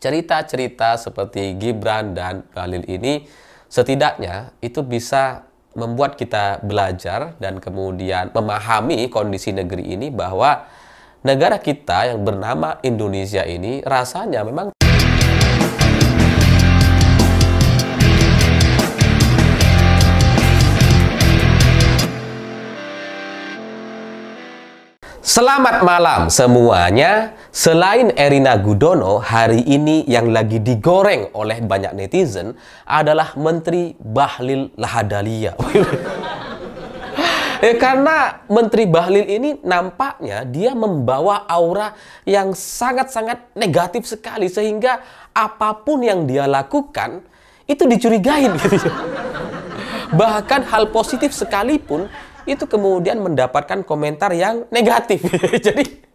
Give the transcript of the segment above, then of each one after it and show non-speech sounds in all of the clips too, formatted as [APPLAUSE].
cerita-cerita seperti Gibran dan Khalil ini setidaknya itu bisa membuat kita belajar dan kemudian memahami kondisi negeri ini bahwa negara kita yang bernama Indonesia ini rasanya memang Selamat malam semuanya. Selain Erina Gudono, hari ini yang lagi digoreng oleh banyak netizen adalah Menteri Bahlil Lahadalia. [LAUGHS] Eh, karena Menteri Bahlil ini nampaknya dia membawa aura yang sangat-sangat negatif sekali sehingga apapun yang dia lakukan itu dicurigain gitu. [LAUGHS] Bahkan hal positif sekalipun itu kemudian mendapatkan komentar yang negatif. [LAUGHS] Jadi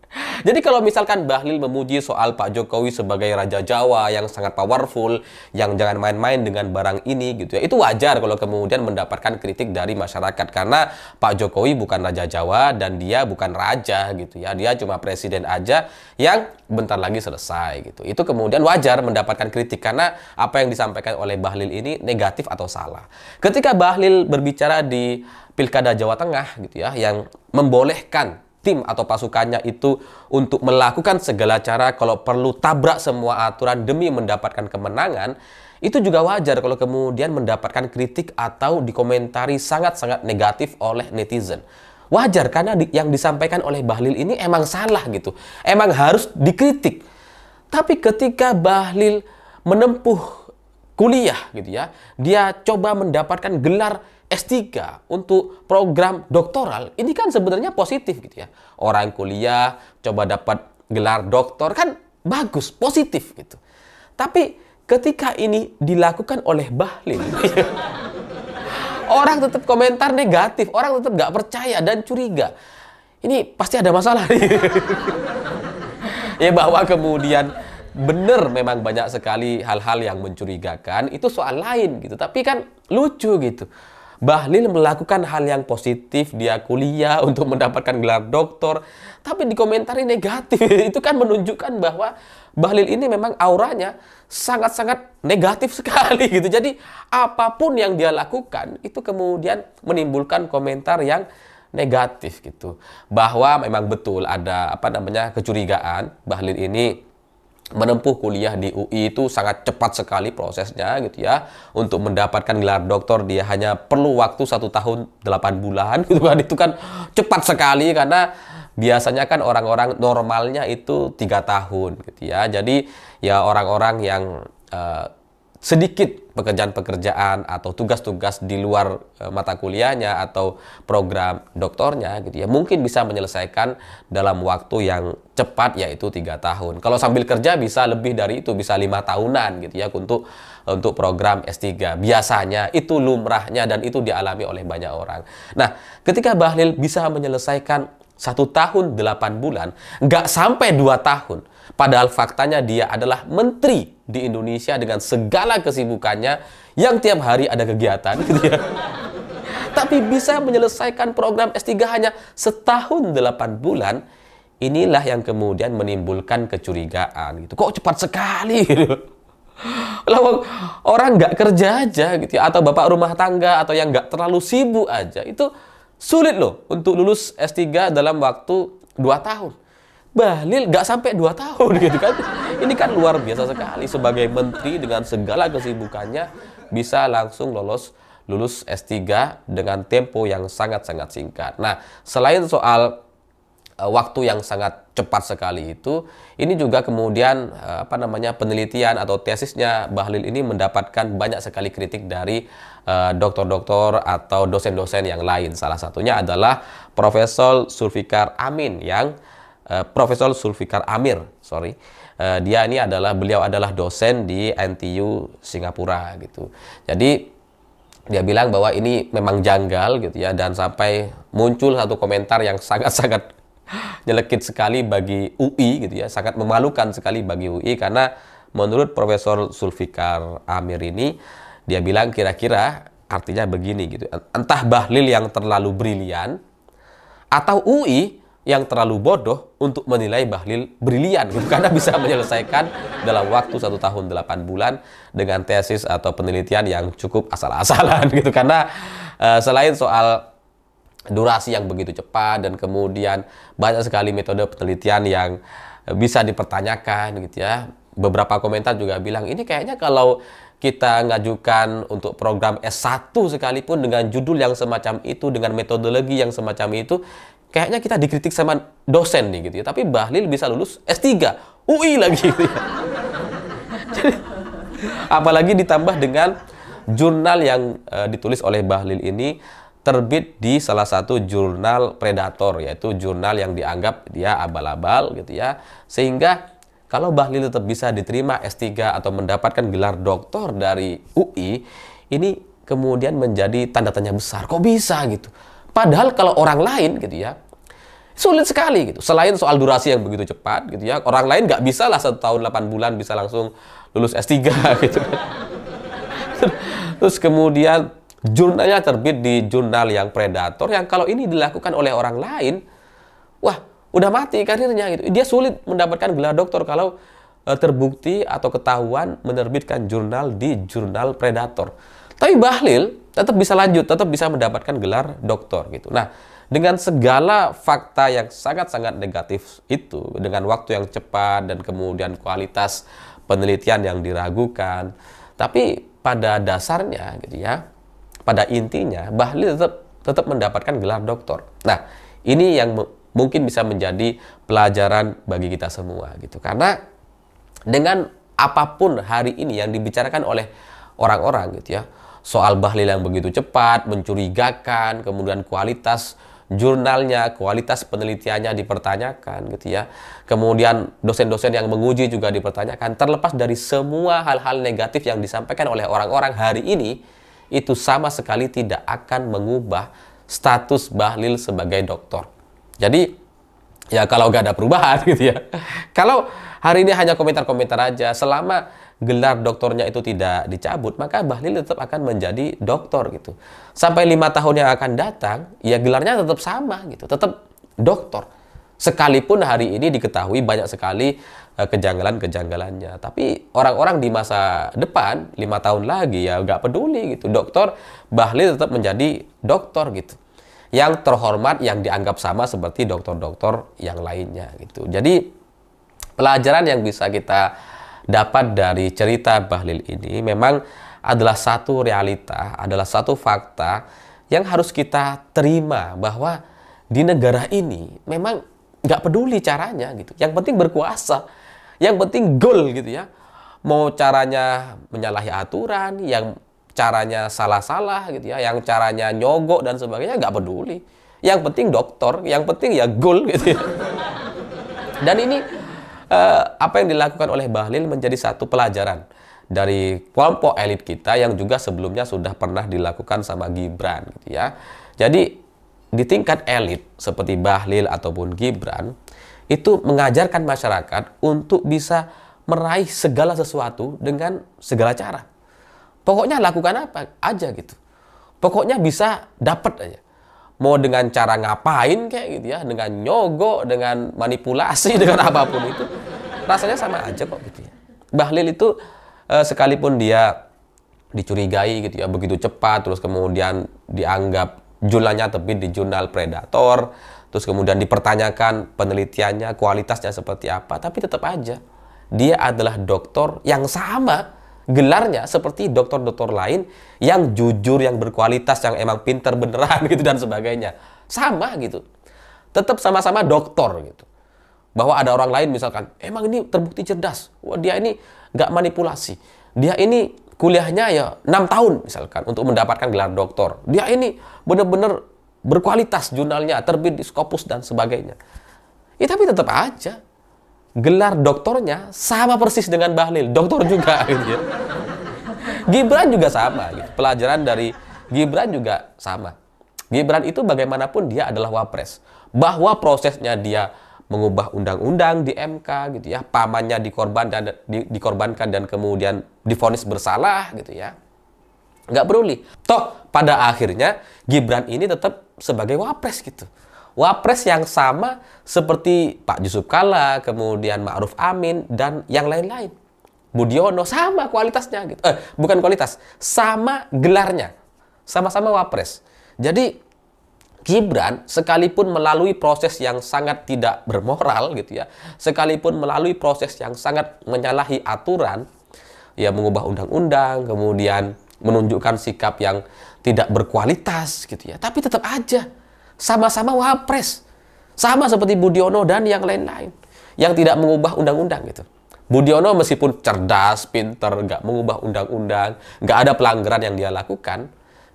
jadi kalau misalkan Bahlil memuji soal Pak Jokowi sebagai Raja Jawa yang sangat powerful, yang jangan main-main dengan barang ini gitu ya, itu wajar kalau kemudian mendapatkan kritik dari masyarakat karena Pak Jokowi bukan Raja Jawa dan dia bukan Raja gitu ya, dia cuma presiden aja yang bentar lagi selesai gitu. Itu kemudian wajar mendapatkan kritik karena apa yang disampaikan oleh Bahlil ini negatif atau salah. Ketika Bahlil berbicara di Pilkada Jawa Tengah gitu ya, yang membolehkan tim atau pasukannya itu untuk melakukan segala cara kalau perlu tabrak semua aturan demi mendapatkan kemenangan, itu juga wajar kalau kemudian mendapatkan kritik atau dikomentari sangat-sangat negatif oleh netizen. Wajar karena di, yang disampaikan oleh Bahlil ini emang salah gitu. Emang harus dikritik. Tapi ketika Bahlil menempuh kuliah gitu ya, dia coba mendapatkan gelar S3 untuk program doktoral ini kan sebenarnya positif gitu ya. Orang kuliah coba dapat gelar doktor kan bagus, positif gitu. Tapi ketika ini dilakukan oleh Bahlil [LAUGHS] orang tetap komentar negatif, orang tetap nggak percaya dan curiga. Ini pasti ada masalah [LAUGHS] ya bahwa kemudian benar memang banyak sekali hal-hal yang mencurigakan itu soal lain gitu tapi kan lucu gitu Bahlil melakukan hal yang positif, dia kuliah [LAUGHS] untuk mendapatkan gelar doktor, tapi dikomentari negatif. [LAUGHS] Itu kan menunjukkan bahwa Bahlil ini memang auranya sangat-sangat negatif [LAUGHS] sekali gitu. Jadi apapun yang dia lakukan itu kemudian menimbulkan komentar yang negatif gitu. Bahwa memang betul ada apa namanya kecurigaan Bahlil ini menempuh kuliah di UI itu sangat cepat sekali prosesnya gitu ya untuk mendapatkan gelar doktor dia hanya perlu waktu satu tahun 8 bulan gitu kan itu kan cepat sekali karena biasanya kan orang-orang normalnya itu tiga tahun gitu ya jadi ya orang-orang yang uh, sedikit pekerjaan-pekerjaan atau tugas-tugas di luar eh, mata kuliahnya atau program doktornya gitu ya mungkin bisa menyelesaikan dalam waktu yang cepat yaitu tiga tahun kalau sambil kerja bisa lebih dari itu bisa lima tahunan gitu ya untuk untuk program S3 biasanya itu lumrahnya dan itu dialami oleh banyak orang nah ketika Bahlil bisa menyelesaikan satu tahun delapan bulan nggak sampai dua tahun Padahal faktanya dia adalah menteri di Indonesia dengan segala kesibukannya yang tiap hari ada kegiatan gitu ya. Tapi bisa menyelesaikan program S3 hanya setahun delapan bulan. Inilah yang kemudian menimbulkan kecurigaan gitu. Kok cepat sekali gitu. orang nggak kerja aja gitu ya. atau bapak rumah tangga atau yang nggak terlalu sibuk aja itu sulit loh untuk lulus S3 dalam waktu 2 tahun. Bahlil gak sampai dua tahun [LAUGHS] gitu kan. Ini kan luar biasa sekali sebagai menteri dengan segala kesibukannya bisa langsung lolos lulus S3 dengan tempo yang sangat-sangat singkat. Nah, selain soal eh, waktu yang sangat cepat sekali itu, ini juga kemudian eh, apa namanya penelitian atau tesisnya Bahlil ini mendapatkan banyak sekali kritik dari eh, dokter-dokter uh, atau dosen-dosen yang lain. Salah satunya adalah Profesor Sulfikar Amin yang Eh, Profesor Sulfikar Amir, sorry. Uh, dia ini adalah beliau adalah dosen di NTU Singapura gitu. Jadi dia bilang bahwa ini memang janggal gitu ya dan sampai muncul satu komentar yang sangat-sangat [LAUGHS] nyelekit sekali bagi UI gitu ya, sangat memalukan sekali bagi UI karena menurut Profesor Sulfikar Amir ini dia bilang kira-kira artinya begini gitu. Entah Bahlil yang terlalu brilian atau UI yang terlalu bodoh untuk menilai Bahlil brilian gitu, [LAUGHS] karena bisa menyelesaikan dalam waktu satu tahun delapan bulan dengan tesis atau penelitian yang cukup asal-asalan [LAUGHS] gitu karena uh, selain soal durasi yang begitu cepat dan kemudian banyak sekali metode penelitian yang bisa dipertanyakan gitu ya beberapa komentar juga bilang ini kayaknya kalau kita ngajukan untuk program S1 sekalipun dengan judul yang semacam itu, dengan metodologi yang semacam itu, kayaknya kita dikritik sama dosen nih gitu ya, tapi Bahlil bisa lulus S3, UI lagi gitu ya. [LAUGHS] Jadi, apalagi ditambah dengan jurnal yang e, ditulis oleh Bahlil ini terbit di salah satu jurnal predator yaitu jurnal yang dianggap dia abal-abal gitu ya. Sehingga kalau Bahlil tetap bisa diterima S3 atau mendapatkan gelar doktor dari UI, ini kemudian menjadi tanda tanya besar. Kok bisa gitu? Padahal kalau orang lain gitu ya, Sulit sekali gitu. Selain soal durasi yang begitu cepat gitu ya, orang lain nggak bisa lah satu tahun 8 bulan bisa langsung lulus S3 [LAUGHS] gitu Terus kemudian jurnalnya terbit di jurnal yang predator yang kalau ini dilakukan oleh orang lain, wah udah mati karirnya gitu. Dia sulit mendapatkan gelar doktor kalau e, terbukti atau ketahuan menerbitkan jurnal di jurnal predator. Tapi Bahlil tetap bisa lanjut, tetap bisa mendapatkan gelar doktor gitu. Nah, dengan segala fakta yang sangat-sangat negatif itu, dengan waktu yang cepat dan kemudian kualitas penelitian yang diragukan. Tapi pada dasarnya gitu ya, pada intinya Bahlil tetap tetap mendapatkan gelar doktor. Nah, ini yang mungkin bisa menjadi pelajaran bagi kita semua gitu. Karena dengan apapun hari ini yang dibicarakan oleh orang-orang gitu ya, soal Bahlil yang begitu cepat, mencurigakan, kemudian kualitas jurnalnya, kualitas penelitiannya dipertanyakan gitu ya. Kemudian dosen-dosen yang menguji juga dipertanyakan. Terlepas dari semua hal-hal negatif yang disampaikan oleh orang-orang hari ini, itu sama sekali tidak akan mengubah status Bahlil sebagai doktor. Jadi ya kalau nggak ada perubahan [LAUGHS] gitu ya. Kalau hari ini hanya komentar-komentar aja, selama gelar doktornya itu tidak dicabut, maka Bahlil tetap akan menjadi doktor gitu. Sampai lima tahun yang akan datang, ya gelarnya tetap sama gitu, tetap doktor. Sekalipun hari ini diketahui banyak sekali eh, kejanggalan-kejanggalannya. Tapi orang-orang di masa depan, lima tahun lagi ya nggak peduli gitu. Dokter Bahlil tetap menjadi dokter gitu. Yang terhormat, yang dianggap sama seperti dokter-dokter yang lainnya gitu. Jadi pelajaran yang bisa kita dapat dari cerita Bahlil ini memang adalah satu realita, adalah satu fakta yang harus kita terima bahwa di negara ini memang nggak peduli caranya gitu. Yang penting berkuasa, yang penting goal gitu ya. Mau caranya menyalahi aturan, yang caranya salah-salah gitu ya, yang caranya nyogok dan sebagainya nggak peduli. Yang penting dokter, yang penting ya goal gitu ya. Dan ini Eh, apa yang dilakukan oleh Bahlil menjadi satu pelajaran dari kelompok elit kita yang juga sebelumnya sudah pernah dilakukan sama Gibran gitu ya. Jadi di tingkat elit seperti Bahlil ataupun Gibran itu mengajarkan masyarakat untuk bisa meraih segala sesuatu dengan segala cara. Pokoknya lakukan apa aja gitu. Pokoknya bisa dapat aja mau dengan cara ngapain kayak gitu ya, dengan nyogo, dengan manipulasi, [LAUGHS] dengan apapun itu, rasanya sama aja kok gitu ya. Bahlil itu eh, sekalipun dia dicurigai gitu ya, begitu cepat, terus kemudian dianggap jurnalnya tepi di jurnal predator, terus kemudian dipertanyakan penelitiannya, kualitasnya seperti apa, tapi tetap aja dia adalah dokter yang sama gelarnya seperti dokter-dokter lain yang jujur, yang berkualitas, yang emang pinter beneran [LAUGHS] gitu dan sebagainya. Sama gitu. Tetap sama-sama dokter gitu. Bahwa ada orang lain misalkan, emang ini terbukti cerdas. Wah dia ini nggak manipulasi. Dia ini kuliahnya ya 6 tahun misalkan untuk mendapatkan gelar dokter, Dia ini bener-bener berkualitas jurnalnya, terbit di Scopus dan sebagainya. Ya tapi tetap aja gelar doktornya sama persis dengan Bahlil, doktor juga [LAUGHS] gitu. Gibran juga sama gitu. Pelajaran dari Gibran juga sama. Gibran itu bagaimanapun dia adalah wapres. Bahwa prosesnya dia mengubah undang-undang di MK gitu ya, pamannya dikorban dan di, dikorbankan dan kemudian difonis bersalah gitu ya. Nggak peduli. Toh pada akhirnya Gibran ini tetap sebagai wapres gitu wapres yang sama seperti Pak Yusuf Kalla, kemudian Ma'ruf Amin, dan yang lain-lain. Budiono sama kualitasnya gitu. Eh, bukan kualitas, sama gelarnya. Sama-sama wapres. Jadi Gibran sekalipun melalui proses yang sangat tidak bermoral gitu ya, sekalipun melalui proses yang sangat menyalahi aturan, ya mengubah undang-undang, kemudian menunjukkan sikap yang tidak berkualitas gitu ya, tapi tetap aja sama-sama wapres. Sama seperti Budiono dan yang lain-lain. Yang tidak mengubah undang-undang gitu. Budiono meskipun cerdas, pinter, nggak mengubah undang-undang, nggak ada pelanggaran yang dia lakukan,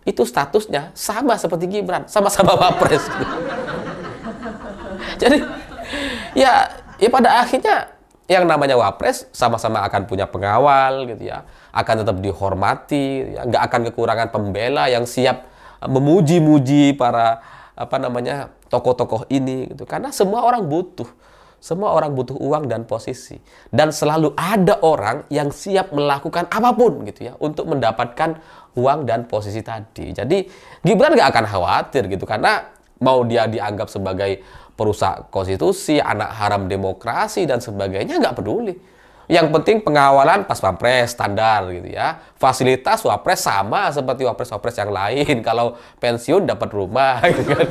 itu statusnya sama seperti Gibran, sama-sama wapres. Gitu. Jadi, ya, ya pada akhirnya yang namanya wapres sama-sama akan punya pengawal gitu ya akan tetap dihormati ya, nggak ya akan kekurangan pembela yang siap memuji-muji para apa namanya tokoh-tokoh ini gitu karena semua orang butuh semua orang butuh uang dan posisi dan selalu ada orang yang siap melakukan apapun gitu ya untuk mendapatkan uang dan posisi tadi jadi Gibran nggak akan khawatir gitu karena mau dia dianggap sebagai perusak konstitusi anak haram demokrasi dan sebagainya nggak peduli yang penting pengawalan pas wapres standar gitu ya. Fasilitas wapres sama seperti wapres-wapres yang lain. [LAUGHS] Kalau pensiun dapat rumah [LAUGHS] gitu kan.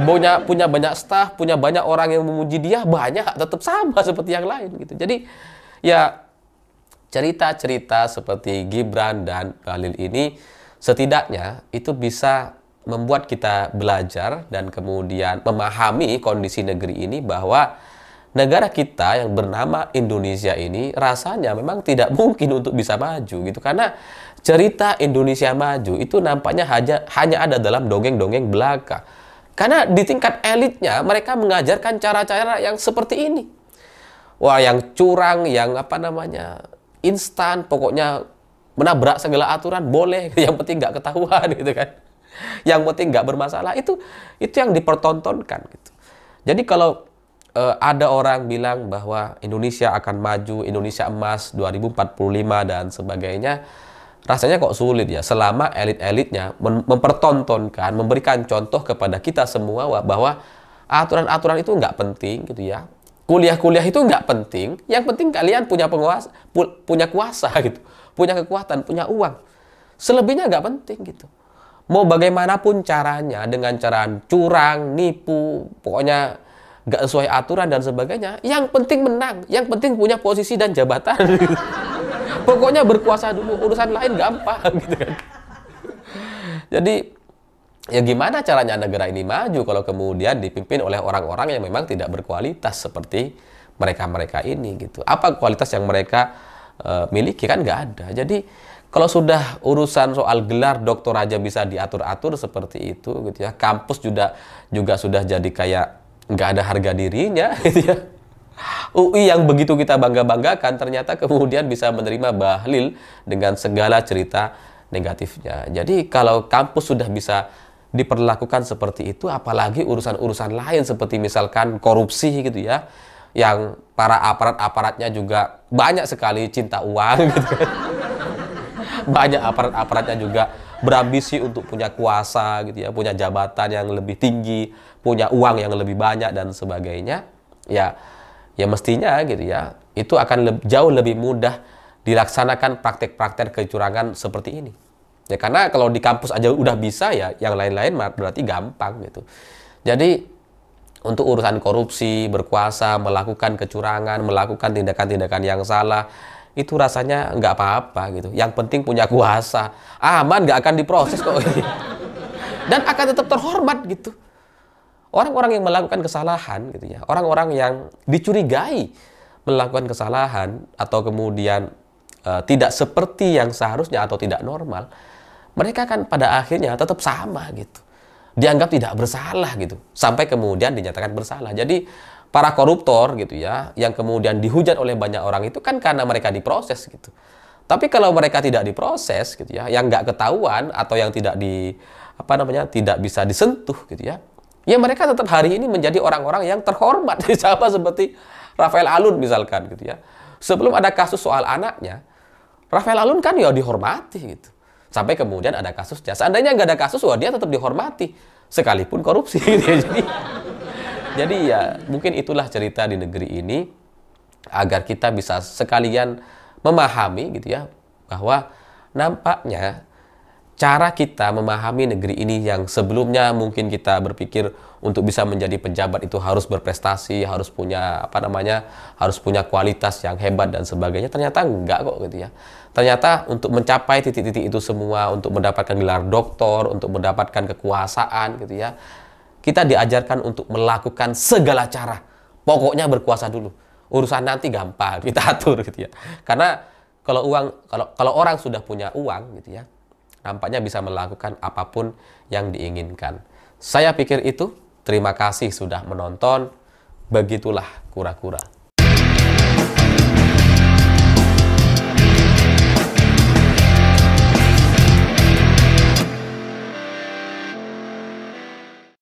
Punya, punya banyak staf, punya banyak orang yang memuji dia, banyak tetap sama seperti yang lain gitu. Jadi ya cerita-cerita seperti Gibran dan Khalil ini setidaknya itu bisa membuat kita belajar dan kemudian memahami kondisi negeri ini bahwa negara kita yang bernama Indonesia ini rasanya memang tidak [LAUGHS] mungkin untuk bisa maju gitu karena cerita Indonesia maju itu nampaknya hanya hanya ada dalam dongeng-dongeng belaka. Karena di tingkat elitnya mereka mengajarkan cara-cara yang seperti ini. Wah, yang curang, yang apa namanya? instan, pokoknya menabrak segala aturan boleh, [LAUGHS] yang penting nggak ketahuan gitu kan. Yang penting nggak bermasalah itu itu yang dipertontonkan gitu. Jadi kalau uh, ada orang bilang bahwa Indonesia akan maju, Indonesia emas 2045 dan sebagainya. Rasanya kok sulit ya, selama elit-elitnya mempertontonkan, memberikan contoh kepada kita semua bahwa aturan-aturan itu nggak penting gitu ya. Kuliah-kuliah itu nggak penting, yang penting kalian punya penguasa, pu punya kuasa [LAUGHS] gitu, punya kekuatan, punya uang. Selebihnya nggak penting gitu mau bagaimanapun caranya dengan cara curang, nipu, pokoknya nggak sesuai aturan dan sebagainya. Yang penting menang, yang penting punya posisi dan jabatan. [LAUGHS] Pokoknya berkuasa dulu, urusan lain gampang [LAUGHS] gitu kan. Jadi ya gimana caranya negara ini maju kalau kemudian dipimpin oleh orang-orang yang memang tidak berkualitas seperti mereka-mereka ini gitu. Apa kualitas yang mereka uh, miliki kan nggak ada. Jadi kalau sudah urusan soal gelar doktor aja bisa diatur-atur seperti itu gitu ya. Kampus juga juga sudah jadi kayak nggak ada harga dirinya UI [LAUGHS] gitu ya. yang begitu kita bangga-banggakan ternyata kemudian bisa menerima bahlil dengan segala cerita negatifnya. Jadi kalau kampus sudah bisa diperlakukan seperti itu apalagi urusan-urusan lain seperti misalkan korupsi gitu ya yang para aparat-aparatnya juga banyak sekali cinta uang [LAUGHS] gitu banyak aparat-aparatnya juga berambisi untuk punya kuasa gitu ya, punya jabatan yang lebih tinggi, punya uang yang lebih banyak dan sebagainya, ya ya mestinya gitu ya, itu akan le jauh lebih mudah dilaksanakan praktek-praktek kecurangan seperti ini. Ya karena kalau di kampus aja udah bisa ya, yang lain-lain berarti gampang gitu. Jadi untuk urusan korupsi, berkuasa, melakukan kecurangan, melakukan tindakan-tindakan yang salah, itu rasanya nggak apa-apa gitu. Yang penting punya kuasa, aman nggak akan diproses kok. [LAUGHS] Dan akan tetap terhormat gitu. Orang-orang yang melakukan kesalahan gitu ya, orang-orang yang dicurigai melakukan kesalahan atau kemudian uh, tidak seperti yang seharusnya atau tidak normal, mereka kan pada akhirnya tetap sama gitu. Dianggap tidak bersalah gitu, sampai kemudian dinyatakan bersalah. Jadi para koruptor gitu ya, yang kemudian dihujat oleh banyak orang itu kan karena mereka diproses gitu. Tapi kalau mereka tidak diproses gitu ya, yang nggak ketahuan atau yang tidak di apa namanya tidak bisa disentuh gitu ya, ya mereka tetap hari ini menjadi orang-orang yang terhormat [LAUGHS] sama seperti Rafael Alun misalkan gitu ya. Sebelum ada kasus soal anaknya, Rafael Alun kan ya dihormati gitu. Sampai kemudian ada kasus kasusnya. Seandainya nggak ada kasus, wah dia tetap dihormati sekalipun korupsi. Gitu [LAUGHS] ya. Jadi jadi ya mungkin itulah cerita di negeri ini agar kita bisa sekalian memahami gitu ya bahwa nampaknya cara kita memahami negeri ini yang sebelumnya mungkin kita berpikir untuk bisa menjadi pejabat itu harus berprestasi, harus punya apa namanya, harus punya kualitas yang hebat dan sebagainya. Ternyata enggak kok gitu ya. Ternyata untuk mencapai titik-titik itu semua, untuk mendapatkan gelar doktor, untuk mendapatkan kekuasaan gitu ya, kita diajarkan untuk melakukan segala cara. Pokoknya berkuasa dulu. Urusan nanti gampang, kita [LAUGHS] atur gitu ya. Karena kalau uang kalau kalau orang sudah punya uang gitu ya, nampaknya bisa melakukan apapun yang diinginkan. Saya pikir itu. Terima kasih sudah menonton. Begitulah kura-kura.